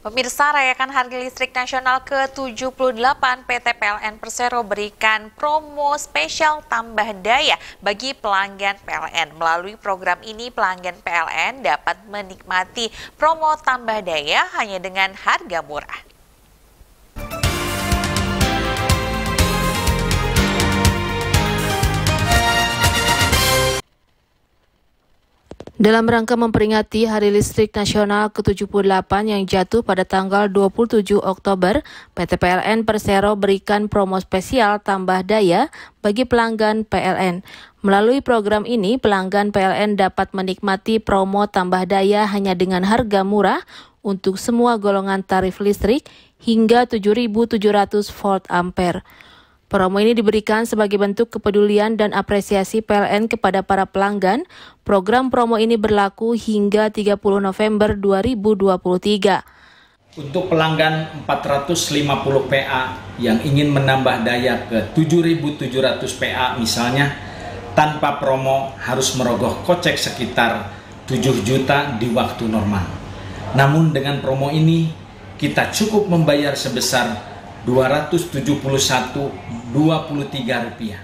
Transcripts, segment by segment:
Pemirsa rayakan harga listrik nasional ke-78 PT PLN Persero berikan promo spesial tambah daya bagi pelanggan PLN. Melalui program ini pelanggan PLN dapat menikmati promo tambah daya hanya dengan harga murah. Dalam rangka memperingati Hari Listrik Nasional ke-78 yang jatuh pada tanggal 27 Oktober, PT PLN Persero berikan promo spesial tambah daya bagi pelanggan PLN. Melalui program ini, pelanggan PLN dapat menikmati promo tambah daya hanya dengan harga murah untuk semua golongan tarif listrik hingga 7.700 volt ampere. Promo ini diberikan sebagai bentuk kepedulian dan apresiasi PLN kepada para pelanggan. Program promo ini berlaku hingga 30 November 2023. Untuk pelanggan 450 PA yang ingin menambah daya ke 7.700 PA misalnya, tanpa promo harus merogoh kocek sekitar 7 juta di waktu normal. Namun dengan promo ini, kita cukup membayar sebesar 271 Rp23.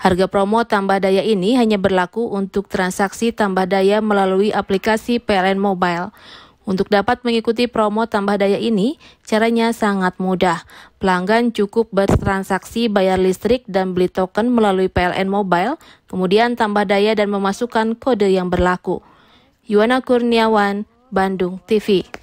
Harga promo tambah daya ini hanya berlaku untuk transaksi tambah daya melalui aplikasi PLN Mobile. Untuk dapat mengikuti promo tambah daya ini, caranya sangat mudah. Pelanggan cukup bertransaksi bayar listrik dan beli token melalui PLN Mobile, kemudian tambah daya dan memasukkan kode yang berlaku. Yuana Kurniawan, Bandung TV.